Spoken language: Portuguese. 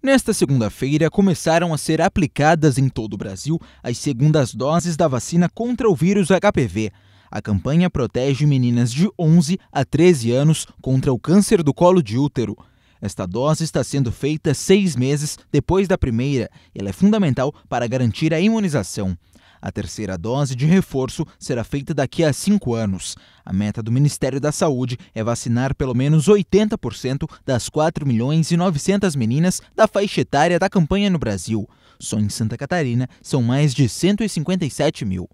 Nesta segunda-feira, começaram a ser aplicadas em todo o Brasil as segundas doses da vacina contra o vírus HPV. A campanha protege meninas de 11 a 13 anos contra o câncer do colo de útero. Esta dose está sendo feita seis meses depois da primeira e ela é fundamental para garantir a imunização. A terceira dose de reforço será feita daqui a cinco anos. A meta do Ministério da Saúde é vacinar pelo menos 80% das 4 milhões e 900 meninas da faixa etária da campanha no Brasil. Só em Santa Catarina são mais de 157 mil.